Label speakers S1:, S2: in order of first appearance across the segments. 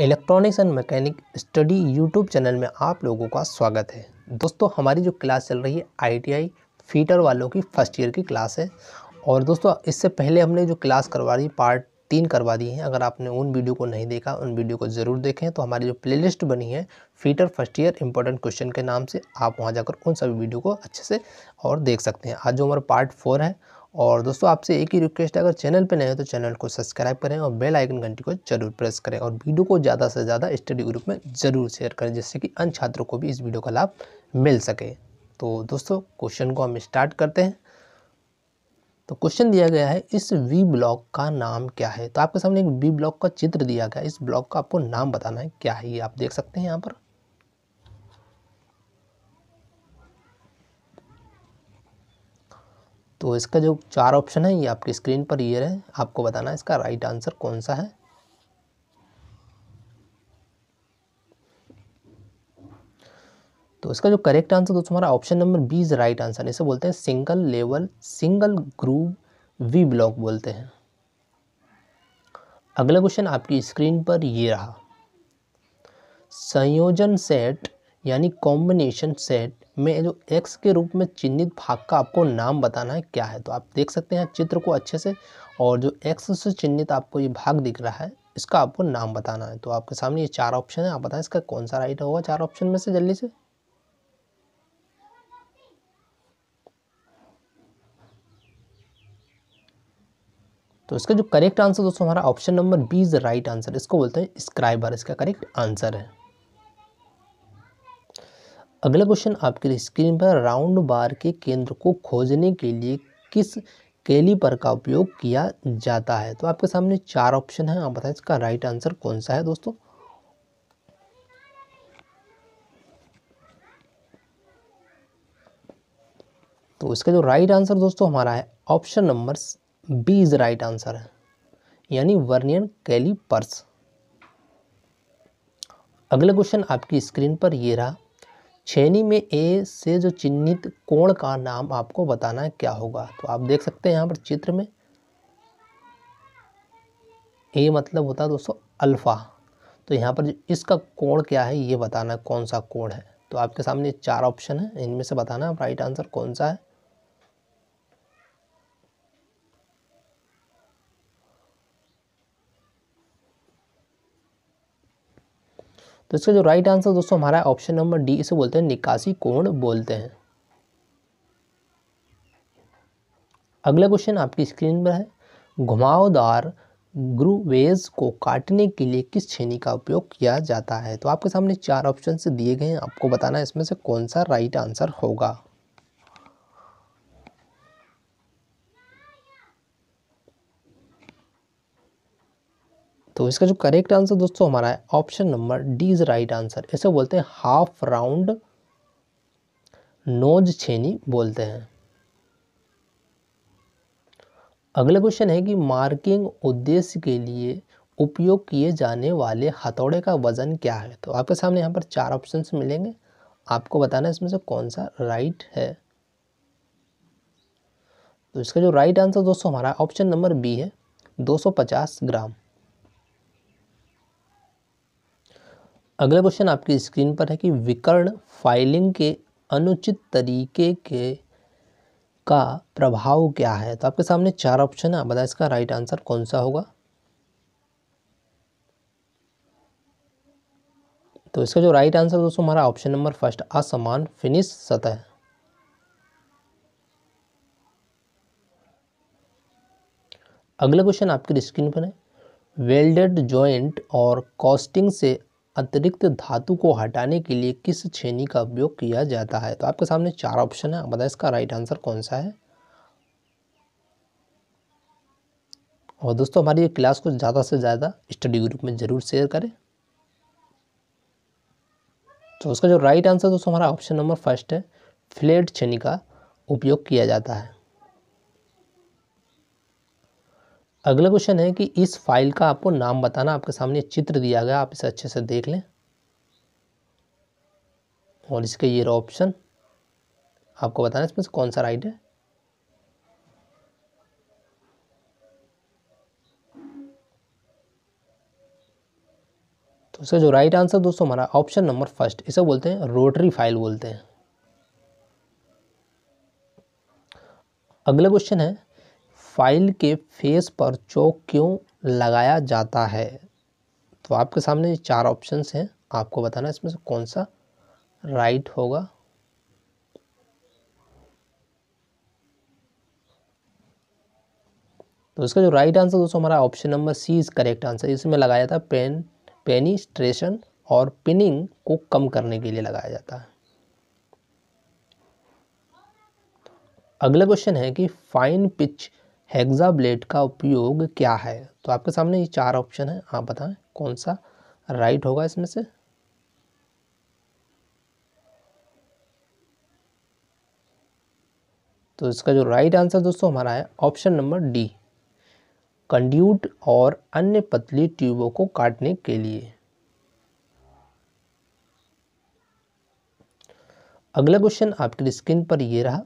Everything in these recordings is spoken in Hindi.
S1: electronics and mechanic study YouTube channel में आप लोगों का स्वागत है दोस्तों हमारी जो क्लास चल रही है आईटीआई फीटर वालों की फर्स्ट ईयर की क्लास है और दोस्तों इससे पहले हमने जो क्लास करवा दी पार्ट तीन करवा दी हैं अगर आपने उन वीडियो को नहीं देखा उन वीडियो को ज़रूर देखें तो हमारी जो प्ले बनी है fitter first year important question के नाम से आप वहाँ जाकर उन सभी वीडियो को अच्छे से और देख सकते हैं आज जो हमारा पार्ट फोर है और दोस्तों आपसे एक ही रिक्वेस्ट है अगर चैनल पर नए हो तो चैनल को सब्सक्राइब करें और बेल आइकन घंटी को जरूर प्रेस करें और वीडियो को ज़्यादा से ज़्यादा स्टडी ग्रुप में ज़रूर शेयर करें जिससे कि अन्य छात्रों को भी इस वीडियो का लाभ मिल सके तो दोस्तों क्वेश्चन को हम स्टार्ट करते हैं तो क्वेश्चन दिया गया है इस वी ब्लॉक का नाम क्या है तो आपके सामने एक वी ब्लॉक का चित्र दिया गया इस ब्लॉक का आपको नाम बताना है क्या है ये आप देख सकते हैं यहाँ पर तो इसका जो चार ऑप्शन है ये आपकी स्क्रीन पर ये है आपको बताना इसका राइट आंसर कौन सा है तो इसका जो करेक्ट आंसर दोस्तों हमारा option number B is right answer इसे बोलते हैं single level single groove V block बोलते हैं अगला क्वेश्चन आपकी स्क्रीन पर ये रहा संयोजन सेट यानी कॉम्बिनेशन सेट में जो एक्स के रूप में चिन्हित भाग का आपको नाम बताना है क्या है तो आप देख सकते हैं चित्र को अच्छे से और जो एक्स से चिन्हित आपको ये भाग दिख रहा है इसका आपको नाम बताना है तो आपके सामने ये चार ऑप्शन है आप बताएं इसका कौन सा राइट होगा चार ऑप्शन में से जल्दी से तो इसका जो करेक्ट आंसर दोस्तों हमारा option number B is right answer इसको बोलते हैं स्क्राइबर इसका करेक्ट आंसर है अगला क्वेश्चन आपके स्क्रीन पर राउंड बार के केंद्र को खोजने के लिए किस कैलीपर का उपयोग किया जाता है तो आपके सामने चार ऑप्शन है आप बताएं इसका राइट आंसर कौन सा है दोस्तों तो इसका जो राइट आंसर दोस्तों हमारा है option number B is right answer है यानी वर्नियन कैलीपर्स अगला क्वेश्चन आपकी स्क्रीन पर ये रहा छेनी में ए से जो चिन्हित कोण का नाम आपको बताना है क्या होगा तो आप देख सकते हैं यहाँ पर चित्र में ए मतलब होता है दोस्तों अल्फ़ा तो यहाँ पर इसका कोण क्या है ये बताना है कौन सा कोण है तो आपके सामने चार ऑप्शन है इनमें से बताना है राइट आंसर कौन सा है तो इसका जो राइट आंसर दोस्तों हमारा ऑप्शन नंबर डी इसे बोलते हैं निकासी कोण बोलते हैं अगला क्वेश्चन आपकी स्क्रीन पर है घुमावदार ग्रूवेज को काटने के लिए किस छेनी का उपयोग किया जाता है तो आपके सामने चार ऑप्शन दिए गए हैं आपको बताना है इसमें से कौन सा राइट आंसर होगा तो इसका जो करेक्ट आंसर दोस्तों हमारा है option number D is right answer इसे बोलते हैं हाफ राउंड नोज छेनी बोलते हैं अगला क्वेश्चन है कि मार्किंग उद्देश्य के लिए उपयोग किए जाने वाले हथौड़े का वजन क्या है तो आपके सामने यहाँ पर चार ऑप्शन मिलेंगे आपको बताना है इसमें से कौन सा राइट है तो इसका जो राइट आंसर दोस्तों हमारा ऑप्शन नंबर बी है 250 ग्राम अगला क्वेश्चन आपकी स्क्रीन पर है कि विकर्ण फाइलिंग के अनुचित तरीके के का प्रभाव क्या है तो आपके सामने चार ऑप्शन है आप बताए इसका राइट आंसर कौन सा होगा तो इसका जो राइट आंसर दोस्तों हमारा ऑप्शन नंबर फर्स्ट असमान फिनिश सतह अगला क्वेश्चन आपकी स्क्रीन पर है वेल्डेड जॉइंट और कॉस्टिंग से अतिरिक्त धातु को हटाने के लिए किस छेनी का उपयोग किया जाता है तो आपके सामने चार ऑप्शन है बताए इसका राइट आंसर कौन सा है और दोस्तों हमारी ये क्लास को ज़्यादा से ज़्यादा स्टडी ग्रुप में ज़रूर शेयर करें तो उसका जो राइट आंसर दोस्तों हमारा ऑप्शन नंबर फर्स्ट है फ्लेट छेनी का उपयोग किया जाता है अगला क्वेश्चन है कि इस फाइल का आपको नाम बताना आपके सामने चित्र दिया गया आप इसे अच्छे से देख लें और इसके ये ऑप्शन आपको बताना इसमें से कौन सा राइट है तो इसका जो राइट आंसर दोस्तों हमारा ऑप्शन नंबर फर्स्ट इसे बोलते हैं रोटरी फाइल बोलते हैं अगला क्वेश्चन है फाइल के फेस पर चौक क्यों लगाया जाता है तो आपके सामने चार ऑप्शंस हैं आपको बताना इसमें से कौन सा राइट होगा तो इसका जो राइट आंसर दोस्तों हमारा option number C is correct answer इसमें लगाया था पेन पेनिस्ट्रेशन और पिनिंग को कम करने के लिए लगाया जाता है अगला क्वेश्चन है कि फाइन पिच हेग्जा ब्लेड का उपयोग क्या है तो आपके सामने ये चार ऑप्शन है आप बताएं कौन सा राइट होगा इसमें से तो इसका जो राइट आंसर दोस्तों हमारा है ऑप्शन नंबर डी कंड्यूट और अन्य पतली ट्यूबों को काटने के लिए अगला क्वेश्चन आपकी स्क्रीन पर ये रहा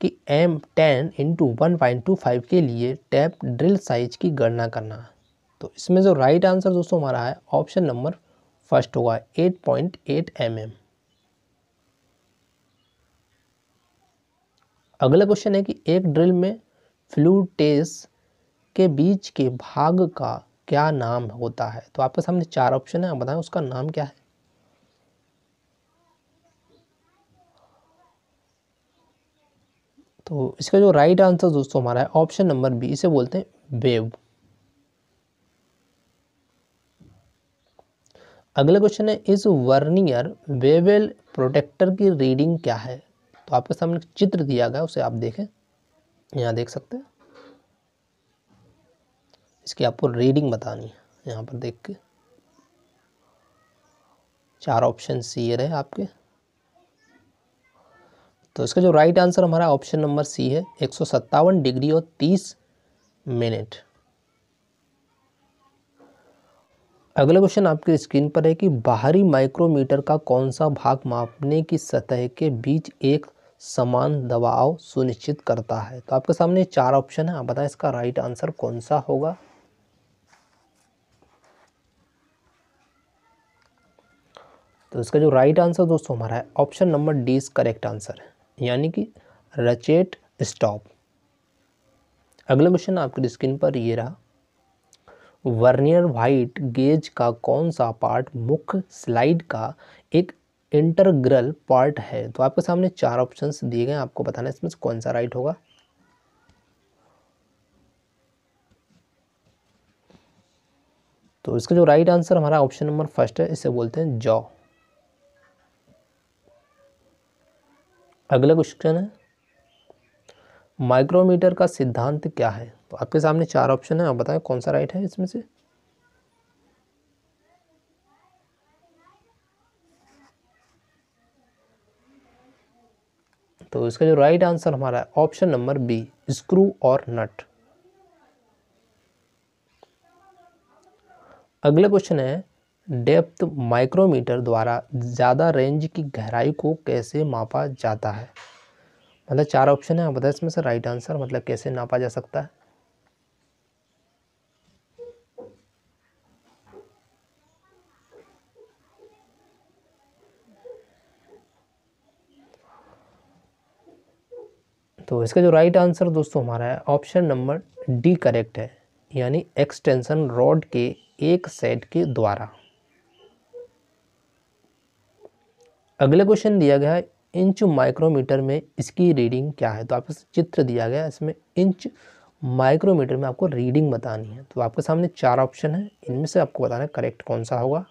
S1: कि M ten into one point two five के लिए टैप ड्रिल साइज की गणना करना तो इसमें जो राइट आंसर दोस्तों हमारा है ऑप्शन नंबर फर्स्ट होगा eight point eight M M अगला क्वेश्चन है कि एक ड्रिल में फ्लूटेस के बीच के भाग का क्या नाम होता है तो आपके सामने चार ऑप्शन है आप बताएं उसका नाम क्या है तो इसका जो राइट आंसर दोस्तों हमारा है ऑप्शन नंबर बी इसे बोलते हैं वेव अगला क्वेश्चन है इस वर्नियर वेवेल प्रोटेक्टर की रीडिंग क्या है तो आपके सामने चित्र दिया गया उसे आप देखें यहाँ देख सकते हैं इसकी आपको रीडिंग बतानी है यहाँ पर देख के चार ऑप्शन सी रहे आपके तो इसका जो राइट आंसर हमारा ऑप्शन नंबर सी है एक डिग्री और तीस मिनट अगला क्वेश्चन आपके स्क्रीन पर है कि बाहरी माइक्रोमीटर का कौन सा भाग मापने की सतह के बीच एक समान दबाव सुनिश्चित करता है तो आपके सामने चार ऑप्शन है आप बताएं इसका राइट आंसर कौन सा होगा तो इसका जो राइट आंसर दोस्तों हमारा है option number D is correct answer है यानी कि रचेट स्टॉप अगला क्वेश्चन आपकी स्क्रीन पर ये रहा वर्नियर वाइट गेज का कौन सा पार्ट मुख्य स्लाइड का एक इंटरग्रल पार्ट है तो आपके सामने चार ऑप्शंस दिए गए हैं आपको बताना इसमें से कौन सा राइट होगा तो इसका जो राइट आंसर हमारा ऑप्शन नंबर फर्स्ट है इसे बोलते हैं जॉ अगला क्वेश्चन है माइक्रोमीटर का सिद्धांत क्या है तो आपके सामने चार ऑप्शन है आप बताएं कौन सा राइट है इसमें से तो इसका जो राइट आंसर हमारा है ऑप्शन नंबर बी स्क्रू और नट अगला क्वेश्चन है डेप्थ माइक्रोमीटर द्वारा ज़्यादा रेंज की गहराई को कैसे मापा जाता है मतलब चार ऑप्शन है आप बताए इसमें से राइट आंसर मतलब कैसे नापा जा सकता है तो इसका जो राइट आंसर दोस्तों हमारा है ऑप्शन नंबर डी करेक्ट है यानी एक्सटेंशन रॉड के एक सेट के द्वारा अगला क्वेश्चन दिया गया है इंच माइक्रोमीटर में इसकी रीडिंग क्या है तो आपके चित्र दिया गया है इसमें इंच माइक्रोमीटर में आपको रीडिंग बतानी है तो आपके सामने चार ऑप्शन है इनमें से आपको बताना करेक्ट कौन सा होगा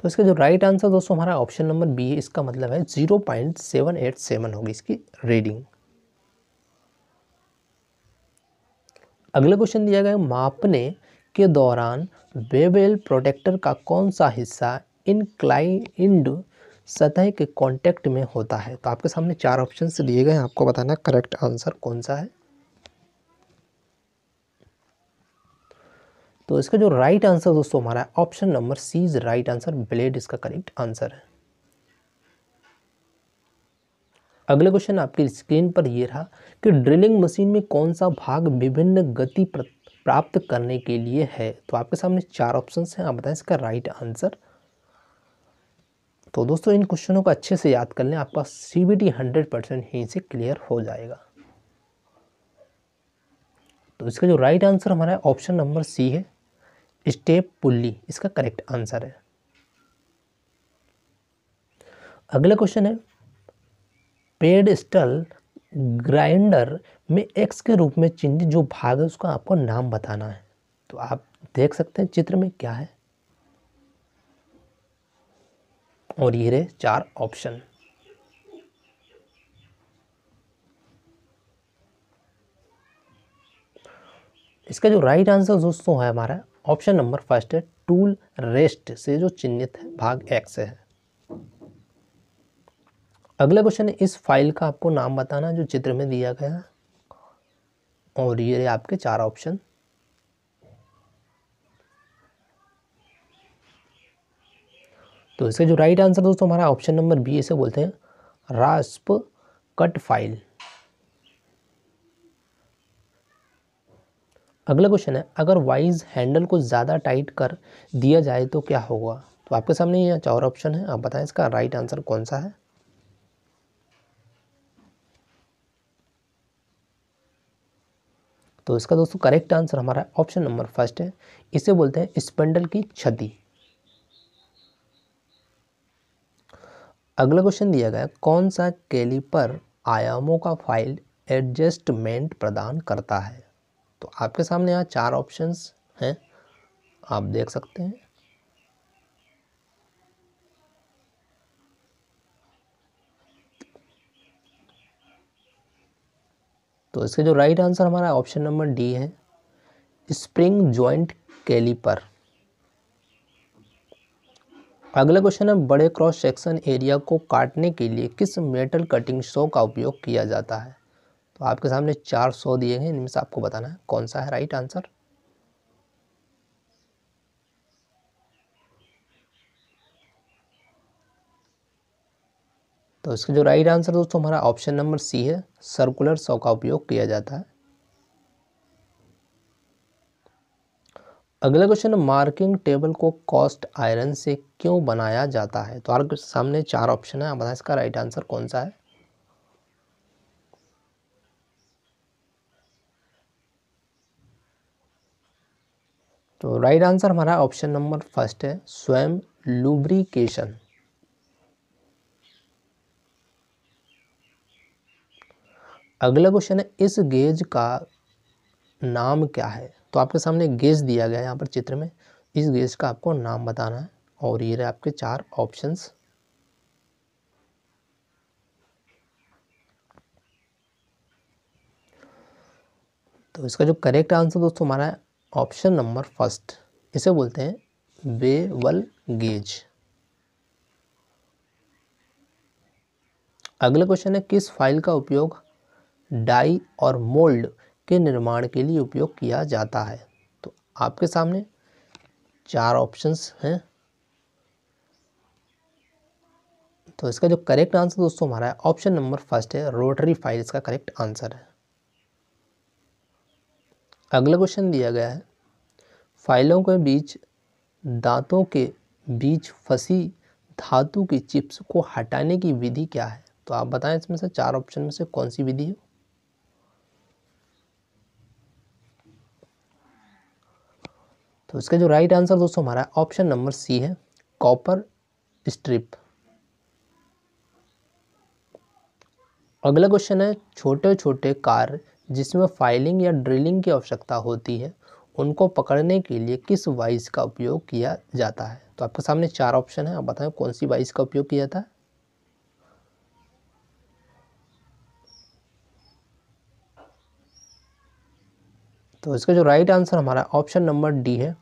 S1: तो इसका जो राइट आंसर दोस्तों हमारा ऑप्शन नंबर बी है इसका मतलब है zero point seven eight seven होगी इसकी रीडिंग अगला क्वेश्चन दिया गया मापने के दौरान बेबेल प्रोटेक्टर का कौन सा हिस्सा इनक्लाइंड सतह के कांटेक्ट में होता है तो आपके सामने चार ऑप्शन दिए गए हैं आपको बताना करेक्ट आंसर कौन सा है तो इसका जो राइट आंसर दोस्तों हमारा है option number C is right answer blade इसका करेक्ट आंसर है अगले क्वेश्चन आपकी स्क्रीन पर यह रहा कि ड्रिलिंग मशीन में कौन सा भाग विभिन्न गति प्रति प्राप्त करने के लिए है तो आपके सामने चार ऑप्शन हैं आप बताएं इसका राइट आंसर तो दोस्तों इन क्वेश्चनों को अच्छे से याद कर लें आपका C B T hundred percent यहीं से क्लियर हो जाएगा तो इसका जो राइट आंसर हमारा ऑप्शन नंबर सी है स्टेप पुल्ली इसका करेक्ट आंसर है अगला क्वेश्चन है पेड स्टल ग्राइंडर में एक्स के रूप में चिन्हित जो भाग है उसका आपको नाम बताना है तो आप देख सकते हैं चित्र में क्या है और ये रहे चार ऑप्शन इसका जो राइट आंसर दोस्तों है हमारा ऑप्शन नंबर फर्स्ट है टूल रेस्ट से जो चिन्हित है भाग एक्स है अगला क्वेश्चन है इस फाइल का आपको नाम बताना जो चित्र में दिया गया और ये आपके चार ऑप्शन तो इसका जो राइट आंसर दोस्तों हमारा ऑप्शन नंबर बी इसे बोलते हैं रास्प कट फाइल अगला क्वेश्चन है अगर वाइज हैंडल को ज़्यादा टाइट कर दिया जाए तो क्या होगा तो आपके सामने ये चार ऑप्शन है आप बताएं इसका राइट आंसर कौन सा है तो इसका दोस्तों करेक्ट आंसर हमारा ऑप्शन नंबर फर्स्ट है इसे बोलते हैं स्पेंडल की क्षति अगला क्वेश्चन दिया गया कौन सा कैलीपर आयामों का फाइल एडजस्टमेंट प्रदान करता है तो आपके सामने यहाँ चार ऑप्शंस हैं आप देख सकते हैं तो इसका जो राइट आंसर हमारा ऑप्शन नंबर डी है स्प्रिंग ज्वाइंट कैलीपर अगला क्वेश्चन है बड़े क्रॉस सेक्शन एरिया को काटने के लिए किस मेटल कटिंग सो का उपयोग किया जाता है तो आपके सामने चार सौ दिए हैं इनमें से आपको बताना है कौन सा है राइट आंसर तो इसका जो राइट आंसर दोस्तों हमारा ऑप्शन नंबर सी है सर्कुलर सौ का उपयोग किया जाता है अगला क्वेश्चन मार्किंग टेबल को कॉस्ट आयरन से क्यों बनाया जाता है तो आपके सामने चार ऑप्शन है आप बताएं इसका राइट आंसर कौन सा है तो राइट आंसर हमारा ऑप्शन नंबर फर्स्ट है स्वयं लुब्रिकेशन अगला क्वेश्चन है इस गेज का नाम क्या है तो आपके सामने गेज दिया गया है यहाँ पर चित्र में इस गेज का आपको नाम बताना है और ये रहे आपके चार ऑप्शंस तो इसका जो करेक्ट आंसर दोस्तों हमारा है ऑप्शन नंबर फर्स्ट इसे बोलते हैं बेवल गेज अगला क्वेश्चन है किस फाइल का उपयोग डाई और मोल्ड के निर्माण के लिए उपयोग किया जाता है तो आपके सामने चार ऑप्शंस हैं तो इसका जो करेक्ट आंसर दोस्तों हमारा है ऑप्शन नंबर फर्स्ट है रोटरी फाइल इसका करेक्ट आंसर है अगला क्वेश्चन दिया गया है फाइलों के बीच दांतों के बीच फंसी धातु की चिप्स को हटाने की विधि क्या है तो आप बताएं इसमें से चार ऑप्शन में से कौन सी विधि है तो इसका जो राइट आंसर दोस्तों हमारा ऑप्शन नंबर सी है कॉपर स्ट्रिप अगला क्वेश्चन है छोटे छोटे कार जिसमें फाइलिंग या ड्रिलिंग की आवश्यकता होती है उनको पकड़ने के लिए किस वाइस का उपयोग किया जाता है तो आपके सामने चार ऑप्शन है आप बताएं कौन सी वाइस का उपयोग किया जाता है तो इसका जो राइट आंसर हमारा ऑप्शन नंबर डी है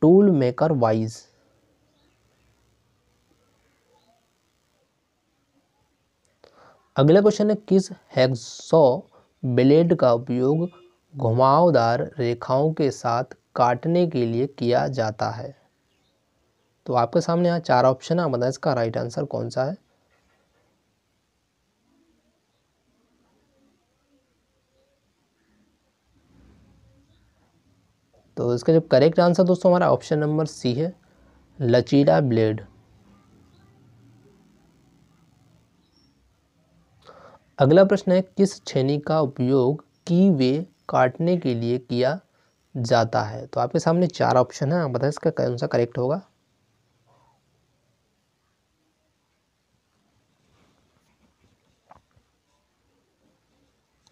S1: टूल मेकर वाइज अगला क्वेश्चन है किस हैक्सॉ ब्लेड का उपयोग घुमावदार रेखाओं के साथ काटने के लिए किया जाता है तो आपके सामने यहाँ चार ऑप्शन है बताएं इसका राइट आंसर कौन सा है तो इसका जो करेक्ट आंसर दोस्तों हमारा ऑप्शन नंबर सी है लचीला ब्लेड अगला प्रश्न है किस छेनी का उपयोग की वे काटने के लिए किया जाता है तो आपके सामने चार ऑप्शन है आप बताएं इसका कौन सा करेक्ट होगा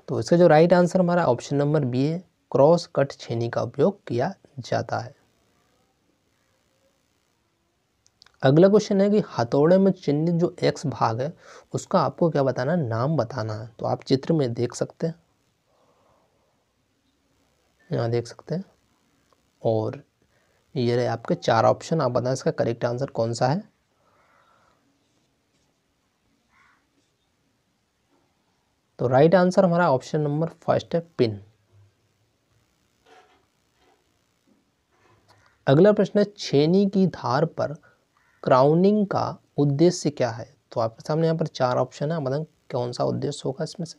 S1: तो इसका जो राइट आंसर हमारा ऑप्शन नंबर बी है क्रॉस कट छेनी का उपयोग किया जाता है अगला क्वेश्चन है कि हथौड़े में चिन्हित जो एक्स भाग है उसका आपको क्या बताना है नाम बताना है तो आप चित्र में देख सकते हैं यहाँ देख सकते हैं और ये रहे आपके चार ऑप्शन आप बताएं इसका करेक्ट आंसर कौन सा है तो राइट आंसर हमारा ऑप्शन नंबर फर्स्ट है पिन अगला प्रश्न है छेनी की धार पर क्राउनिंग का उद्देश्य क्या है तो आपके सामने यहाँ पर चार ऑप्शन है मतलब कौन सा उद्देश्य होगा इसमें से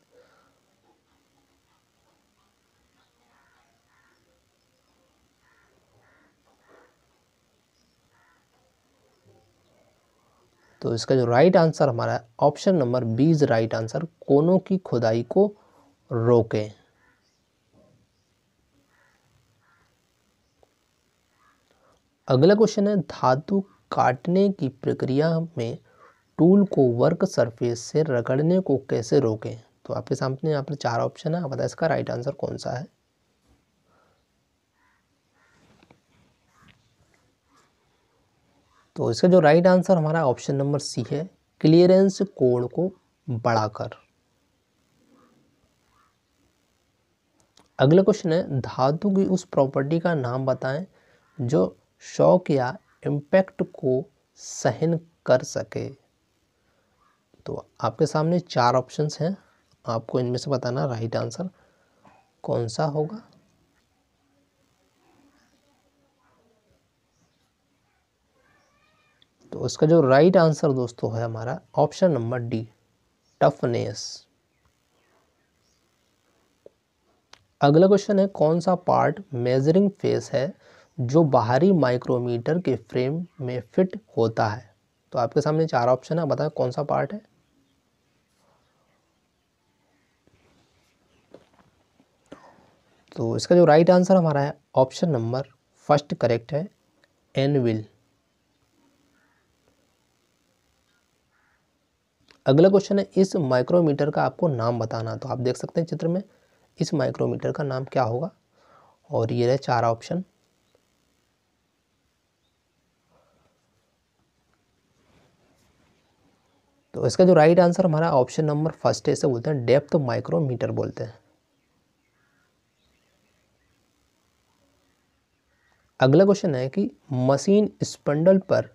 S1: तो इसका जो राइट आंसर हमारा है option number B is right answer कोनों की खुदाई को रोकें अगला क्वेश्चन है धातु काटने की प्रक्रिया में टूल को वर्क सरफेस से रगड़ने को कैसे रोकें तो आपके सामने यहाँ पर चार ऑप्शन है आप बताए इसका राइट आंसर कौन सा है तो इसका जो राइट आंसर हमारा ऑप्शन नंबर सी है क्लियरेंस कोड को बढ़ाकर अगला क्वेश्चन है धातु की उस प्रॉपर्टी का नाम बताएं जो शौक या इम्पैक्ट को सहन कर सके तो आपके सामने चार ऑप्शंस हैं आपको इनमें से बताना राइट आंसर कौन सा होगा तो उसका जो राइट आंसर दोस्तों है हमारा ऑप्शन नंबर डी टफनेस अगला क्वेश्चन है कौन सा पार्ट मेजरिंग फेस है जो बाहरी माइक्रोमीटर के फ्रेम में फिट होता है तो आपके सामने चार ऑप्शन है बताएं कौन सा पार्ट है तो इसका जो राइट आंसर हमारा है ऑप्शन नंबर फर्स्ट करेक्ट है एनविल अगला क्वेश्चन है इस माइक्रोमीटर का आपको नाम बताना तो आप देख सकते हैं चित्र में इस माइक्रोमीटर का नाम क्या होगा और ये रहे चार ऑप्शन तो इसका जो राइट आंसर हमारा ऑप्शन नंबर फर्स्ट है इसे बोलते हैं डेप्थ माइक्रोमीटर बोलते हैं अगला क्वेश्चन है कि मशीन स्पंडल पर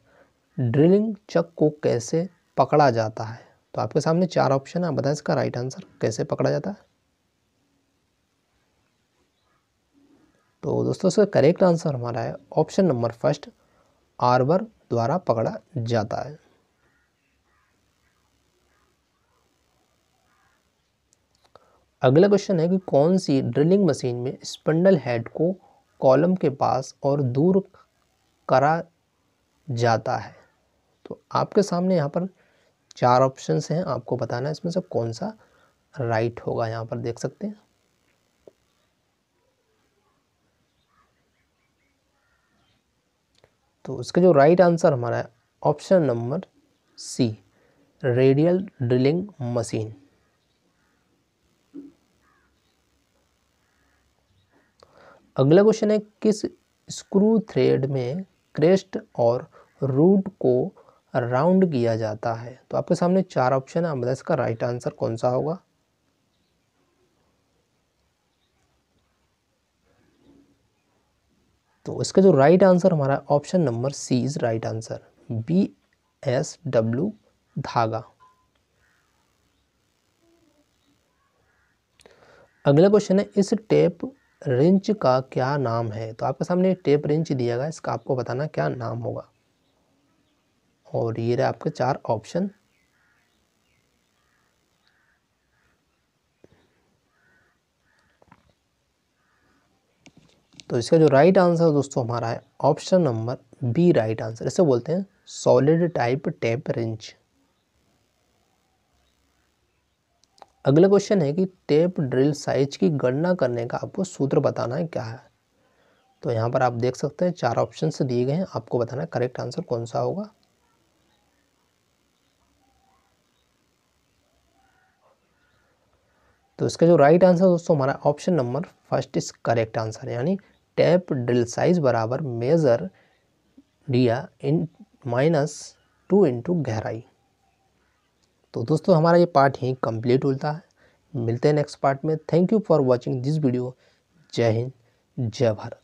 S1: ड्रिलिंग चक को कैसे पकड़ा जाता है तो आपके सामने चार ऑप्शन है आप बताएं इसका राइट आंसर कैसे पकड़ा जाता है तो दोस्तों इसका करेक्ट आंसर हमारा है ऑप्शन नंबर फर्स्ट आर्बर द्वारा पकड़ा जाता है अगला क्वेश्चन है कि कौन सी ड्रिलिंग मशीन में स्पंडल हेड को कॉलम के पास और दूर करा जाता है तो आपके सामने यहाँ पर चार ऑप्शंस हैं आपको बताना है इसमें से कौन सा राइट होगा यहाँ पर देख सकते हैं तो इसका जो राइट आंसर हमारा है option number C radial drilling machine अगला क्वेश्चन है किस स्क्रू थ्रेड में क्रेस्ट और रूट को राउंड किया जाता है तो आपके सामने चार ऑप्शन है बताए इसका राइट आंसर कौन सा होगा तो इसका जो राइट आंसर हमारा option number C is right answer B S W धागा अगला क्वेश्चन है इस टेप रिंच का क्या नाम है तो आपके सामने टेप रिंच दिया गया इसका आपको बताना क्या नाम होगा और ये रहे आपके चार ऑप्शन तो इसका जो राइट आंसर दोस्तों हमारा है option number B right answer इसे बोलते हैं सॉलिड टाइप टेप रिंच अगला क्वेश्चन है कि टेप ड्रिल साइज की गणना करने का आपको सूत्र बताना है क्या है तो यहाँ पर आप देख सकते हैं चार ऑप्शन दिए गए हैं आपको बताना है करेक्ट आंसर कौन सा होगा तो इसका जो राइट आंसर दोस्तों हमारा option number first is correct answer यानी टैप ड्रिल साइज बराबर major dia in minus two into गहराई तो दोस्तों हमारा ये पार्ट यहीं कंप्लीट होता है मिलते हैं नेक्स्ट पार्ट में thank you for watching this video जय हिंद जय भारत